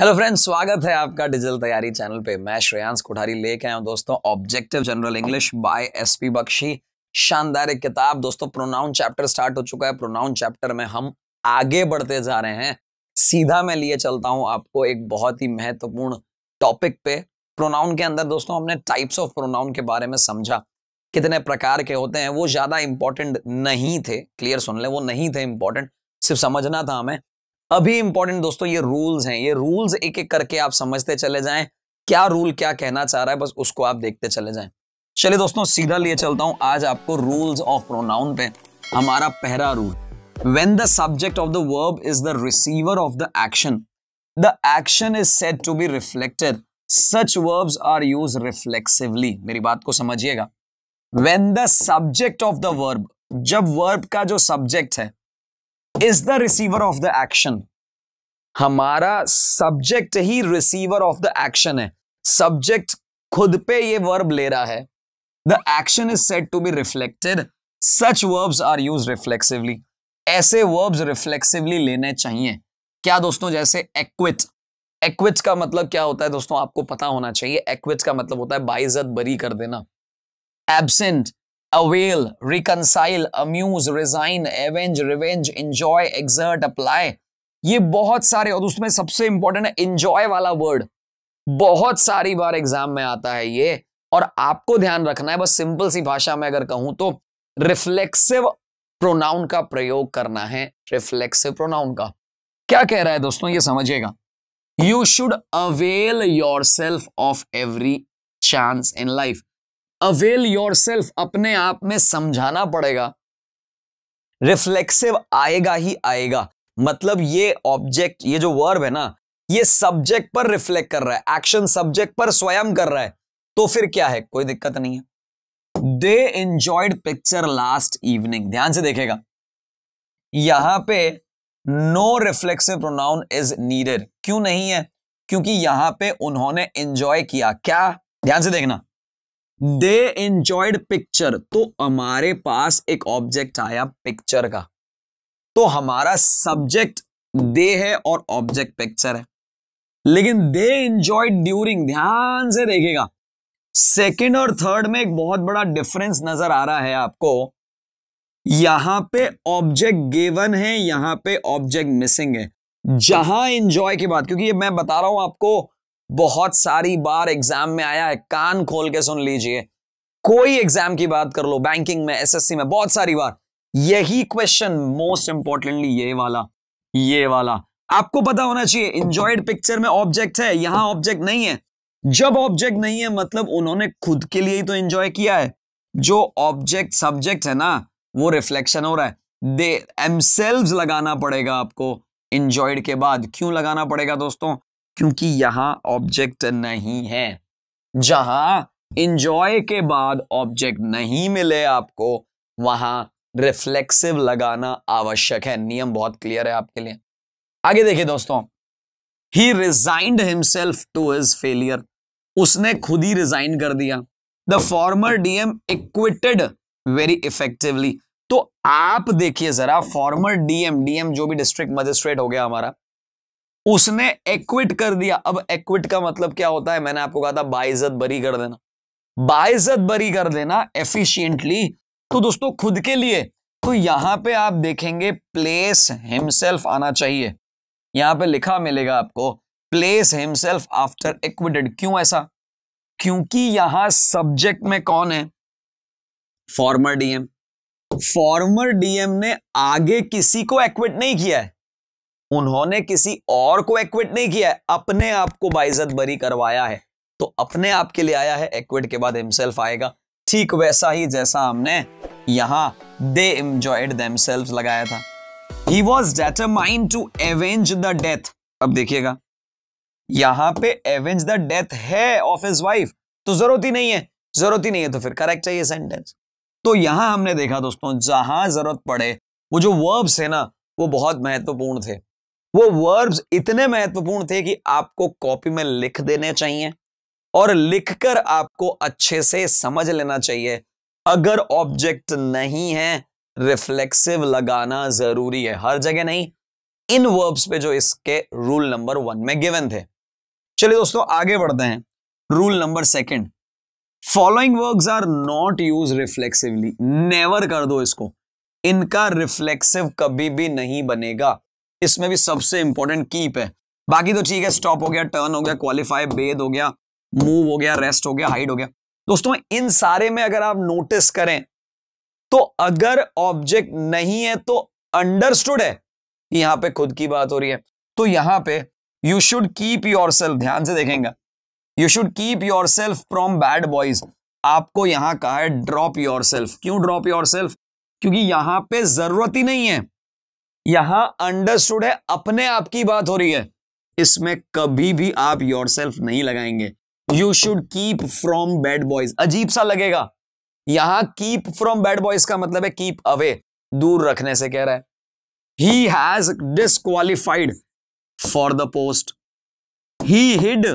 hello friends स्वागत है आपका डिजिटल तैयारी चैनल पे मैं श्रेयांश कोठारी लेके आया हूँ दोस्तों objective general English by SP Bakshi शानदार एक किताब दोस्तों प्रोनाउन चैप्टर स्टार्ट हो चुका है प्रोनाउन चैप्टर में हम आगे बढ़ते जा रहे हैं सीधा मैं लिए चलता हूँ आपको एक बहुत ही महत्वपूर्ण टॉपिक पे प्रोनाउन के अंदर दोस्तों हमने टाइप्स ऑफ प्रोनाउन के बारे में समझा कितने प्रकार के होते हैं वो ज्यादा इंपॉर्टेंट नहीं थे क्लियर सुन ले वो नहीं थे इंपॉर्टेंट सिर्फ समझना था हमें अभी इंपॉर्टेंट दोस्तों ये रूल्स हैं ये रूल्स एक एक करके आप समझते चले जाएं क्या रूल क्या कहना चाह रहा है बस उसको आप देखते चले जाएं चलिए दोस्तों सीधा लिए चलता हूं आज आपको रूल्स ऑफ प्रोनाउन पे हमारा पहला rule when the subject of the verb is the receiver of the action the action is set to be reflected such verbs are use reflexively मेरी बात को समझिएगा when the subject of the verb जब verb का जो subject है is the receiver of the action हमारा subject ही रिसीवर ऑफ द एक्शन है सब्जेक्ट खुद पे ये वर्ब ले रहा है the action is set to be reflected such verbs are use reflexively ऐसे वर्ब्स रिफ्लेक्सिवली लेने चाहिए क्या दोस्तों जैसे एक्विट एक्विट का मतलब क्या होता है दोस्तों आपको पता होना चाहिए एक्विट का मतलब होता है बाइजत बरी कर देना absent avail reconcile amuse resign avenge revenge enjoy exert, apply ये बहुत सारे और उसमें सबसे इंपॉर्टेंट है इंजॉय वाला वर्ड बहुत सारी बार एग्जाम में आता है ये और आपको ध्यान रखना है बस सिंपल सी भाषा में अगर कहूं तो रिफ्लेक्सिव प्रोनाउन का प्रयोग करना है रिफ्लेक्सिव प्रोनाउन का क्या कह रहा है दोस्तों ये समझिएगा you should avail yourself of every chance in life avail yourself अपने आप में समझाना पड़ेगा रिफ्लेक्सिव आएगा ही आएगा मतलब ये ऑब्जेक्ट ये जो वर्ब है ना ये सब्जेक्ट पर रिफ्लेक्ट कर रहा है एक्शन सब्जेक्ट पर स्वयं कर रहा है तो फिर क्या है कोई दिक्कत नहीं है they enjoyed picture last evening ध्यान से देखेगा यहां पे no reflexive pronoun is needed क्यों नहीं है क्योंकि यहां पे उन्होंने एंजॉय किया क्या ध्यान से देखना दे इंजॉयड पिक्चर तो हमारे पास एक ऑब्जेक्ट आया पिक्चर का तो हमारा सब्जेक्ट दे है और ऑब्जेक्ट पिक्चर है लेकिन दे इंजॉयड ड्यूरिंग ध्यान से देखेगा सेकेंड और थर्ड में एक बहुत बड़ा डिफरेंस नजर आ रहा है आपको यहां पे ऑब्जेक्ट गेवन है यहां पे ऑब्जेक्ट मिसिंग है जहां इंजॉय की बात क्योंकि मैं बता रहा हूं आपको बहुत सारी बार एग्जाम में आया है कान खोल के सुन लीजिए कोई एग्जाम की बात कर लो बैंकिंग में एसएससी में बहुत सारी बार यही क्वेश्चन मोस्ट इंपॉर्टेंटली ये वाला ये वाला आपको पता होना चाहिए इंजॉयड पिक्चर में ऑब्जेक्ट है यहां ऑब्जेक्ट नहीं है जब ऑब्जेक्ट नहीं है मतलब उन्होंने खुद के लिए ही तो एंजॉय किया है जो ऑब्जेक्ट सब्जेक्ट है ना वो रिफ्लेक्शन हो रहा है दे एमसेल्व लगाना पड़ेगा आपको इंजॉयड के बाद क्यों लगाना पड़ेगा दोस्तों क्योंकि यहां ऑब्जेक्ट नहीं है जहां इंजॉय के बाद ऑब्जेक्ट नहीं मिले आपको वहां रिफ्लेक्सिव लगाना आवश्यक है नियम बहुत क्लियर है आपके लिए आगे देखिए दोस्तों he resigned himself to his failure उसने खुद ही रिजाइन कर दिया the former DM acquitted very effectively तो आप देखिए जरा फॉर्मर डीएम डीएम जो भी डिस्ट्रिक्ट मजिस्ट्रेट हो गया हमारा उसने एक्विट कर दिया अब एक्विट का मतलब क्या होता है मैंने आपको कहा था बाइजत बरी कर देना बाइजत बरी कर देना एफिशियंटली तो दोस्तों खुद के लिए तो यहां पे आप देखेंगे प्लेस हिमसेल्फ आना चाहिए यहां पे लिखा मिलेगा आपको प्लेस हिमसेल्फ आफ्टर एक्विटेड क्यों ऐसा क्योंकि यहां सब्जेक्ट में कौन है फॉर्मर डीएम फॉर्मर डीएम ने आगे किसी को एक्विट नहीं किया है उन्होंने किसी और को एक्विट नहीं किया है अपने आप को बाइजत बरी करवाया है तो अपने आप के लिए आया है एक्विट के बाद हिमसेल्फ आएगा ठीक वैसा ही जैसा हमने यहां दे एंजॉयड देमसेल्फ लगाया था he was determined to avenge the death अब देखिएगा यहां पे एवेंज द डेथ है ऑफ हिज वाइफ तो जरूरत ही नहीं है जरूरत ही नहीं है तो फिर करेक्ट है ये सेंटेंस तो यहां हमने देखा दोस्तों जहां जरूरत पड़े वो जो वर्ब्स है ना वो बहुत महत्वपूर्ण थे वो वर्ब्स इतने महत्वपूर्ण थे कि आपको कॉपी में लिख देने चाहिए और लिखकर आपको अच्छे से समझ लेना चाहिए अगर ऑब्जेक्ट नहीं है रिफ्लेक्सिव लगाना जरूरी है हर जगह नहीं इन वर्ब्स पे जो इसके रूल नंबर वन में गिवन थे चलिए दोस्तों आगे बढ़ते हैं rule number second following verbs are not use reflexively never कर दो इसको इनका रिफ्लेक्सिव कभी भी नहीं बनेगा इसमें भी सबसे इंपॉर्टेंट कीप है बाकी तो ठीक है स्टॉप हो गया टर्न हो गया क्वालिफाई बेद हो गया मूव हो गया रेस्ट हो गया हाइड हो गया दोस्तों इन सारे में अगर आप नोटिस करें तो अगर ऑब्जेक्ट नहीं है तो अंडरस्टूड है यहां पे खुद की बात हो रही है तो यहां पे you should keep yourself ध्यान से देखेंगे you should keep yourself from bad boys आपको यहां कहा है ड्रॉप योर क्यों ड्रॉप योर क्योंकि यहां पे जरूरत ही नहीं है यहां अंडरस्टूड है अपने आप की बात हो रही है इसमें कभी भी आप योर सेल्फ नहीं लगाएंगे you should keep from bad boys अजीब सा लगेगा यहां कीप फ्रॉम बैड बॉयज का मतलब है कीप अवे दूर रखने से कह रहा है he has disqualified for the post he hid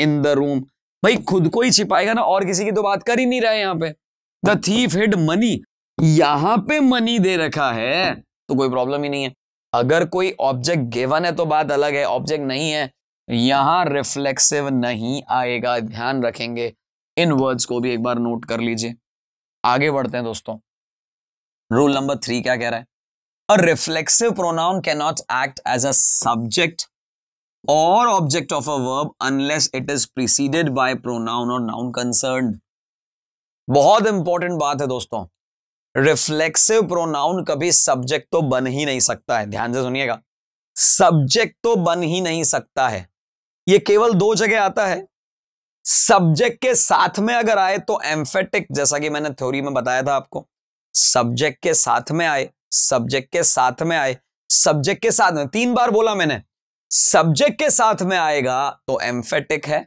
in the room भाई खुद को ही छिपाएगा ना और किसी की तो बात कर ही नहीं रहा है यहां पे द थीफ हिड मनी यहां पे मनी दे रखा है तो कोई प्रॉब्लम ही नहीं है अगर कोई ऑब्जेक्ट गिवन है तो बात अलग है ऑब्जेक्ट नहीं है यहां रिफ्लेक्सिव नहीं आएगा ध्यान रखेंगे इन वर्ड्स को भी एक बार नोट कर लीजिए आगे बढ़ते हैं दोस्तों रूल नंबर थ्री क्या कह रहा है a reflexive pronoun cannot act as a subject और object of a verb unless it is preceded by pronoun और नाउन कंसर्न बहुत इंपॉर्टेंट बात है दोस्तों रिफ्लेक्सिव प्रोनाउन कभी सब्जेक्ट तो बन ही नहीं सकता है ध्यान से सुनिएगा सब्जेक्ट तो बन ही नहीं सकता है ये केवल दो जगह आता है सब्जेक्ट के साथ में अगर आए तो एम्फेटिक जैसा कि मैंने थ्योरी में बताया था आपको सब्जेक्ट के साथ में आए सब्जेक्ट के साथ में आए सब्जेक्ट के साथ में तीन बार बोला मैंने सब्जेक्ट के साथ में आएगा तो एम्फेटिक है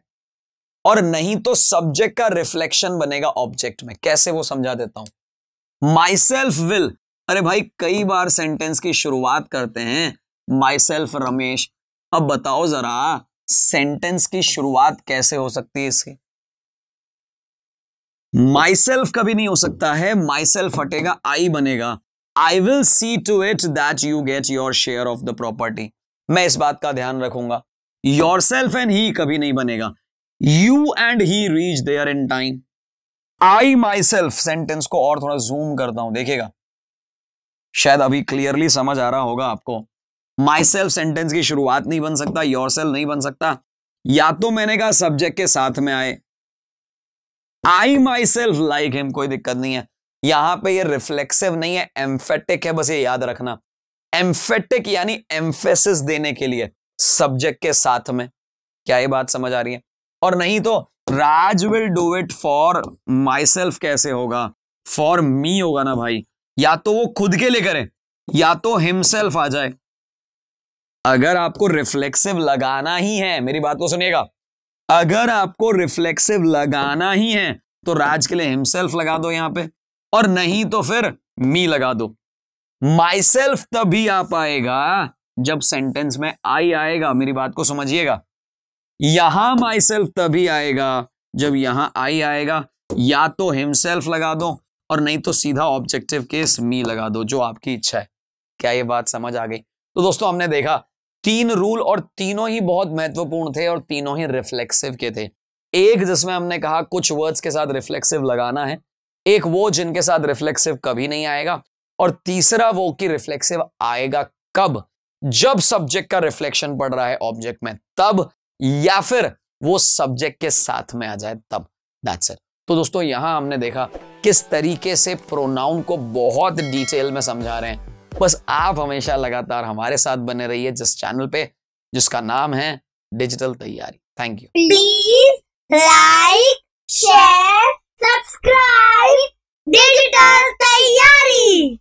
और नहीं तो सब्जेक्ट का रिफ्लेक्शन बनेगा ऑब्जेक्ट में कैसे वो समझा देता हूं माई सेल्फ विल अरे भाई कई बार सेंटेंस की शुरुआत करते हैं माई सेल्फ रमेश अब बताओ जरा सेंटेंस की शुरुआत कैसे हो सकती है इसकी माई सेल्फ कभी नहीं हो सकता है माई सेल्फ हटेगा आई बनेगा I will see to it that you get your share of the property मैं इस बात का ध्यान रखूंगा योर सेल्फ एंड ही कभी नहीं बनेगा you and he reach there in time I myself sentence को और थोड़ा जूम करता हूं देखिएगा शायद अभी क्लियरली समझ आ रहा होगा आपको माई सेल्फ सेंटेंस की शुरुआत नहीं बन सकता योर सेल्फ नहीं बन सकता या तो मैंने कहा सब्जेक्ट के साथ में आए I myself like him कोई दिक्कत नहीं है यहां पे ये रिफ्लेक्सिव नहीं है एम्फेटिक है बस ये याद रखना एम्फेटिक यानी एम्फेसिस देने के लिए सब्जेक्ट के साथ में क्या ये बात समझ आ रही है और नहीं तो Raj will do it for myself कैसे होगा फॉर मी होगा ना भाई या तो वो खुद के लिए करें या तो हिमसेल्फ आ जाए अगर आपको रिफ्लेक्सिव लगाना ही है मेरी बात को सुनिएगा अगर आपको रिफ्लेक्सिव लगाना ही है तो राज के लिए हिमसेल्फ लगा दो यहां पे और नहीं तो फिर मी लगा दो माई सेल्फ तभी आ पाएगा जब सेंटेंस में आई आएगा मेरी बात को समझिएगा यहां माई सेल्फ तभी आएगा जब यहां आई आएगा या तो हिमसेल्फ लगा दो और नहीं तो सीधा ऑब्जेक्टिव केस मी लगा दो जो आपकी इच्छा है क्या ये बात समझ आ गई तो दोस्तों हमने देखा तीन रूल और तीनों ही बहुत महत्वपूर्ण थे और तीनों ही रिफ्लेक्सिव के थे एक जिसमें हमने कहा कुछ वर्ड्स के साथ रिफ्लेक्सिव लगाना है एक वो जिनके साथ रिफ्लेक्सिव कभी नहीं आएगा और तीसरा वो कि रिफ्लेक्सिव आएगा कब जब सब्जेक्ट का रिफ्लेक्शन पड़ रहा है ऑब्जेक्ट में तब या फिर वो सब्जेक्ट के साथ में आ जाए तब दैट्स इट तो दोस्तों यहां हमने देखा किस तरीके से प्रोनाउन को बहुत डिटेल में समझा रहे हैं बस आप हमेशा लगातार हमारे साथ बने रहिए जिस चैनल पे जिसका नाम है डिजिटल तैयारी thank you please like share subscribe digital तैयारी